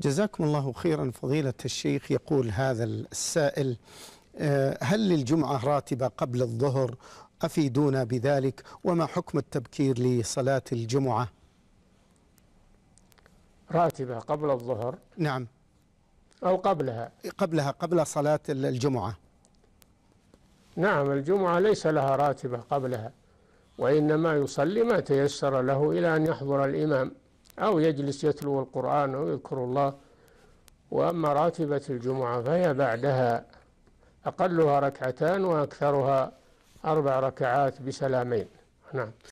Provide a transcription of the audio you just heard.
جزاكم الله خيرا فضيلة الشيخ يقول هذا السائل آه، هل للجمعة راتبة قبل الظهر أفيدونا بذلك وما حكم التبكير لصلاة الجمعة راتبة قبل الظهر نعم أو قبلها قبلها قبل صلاة الجمعة نعم الجمعة ليس لها راتبة قبلها وإنما يصلي ما تيسر له إلى أن يحضر الإمام أو يجلس يتلو القرآن أو يذكر الله وأما راتبة الجمعة فهي بعدها أقلها ركعتان وأكثرها أربع ركعات بسلامين نعم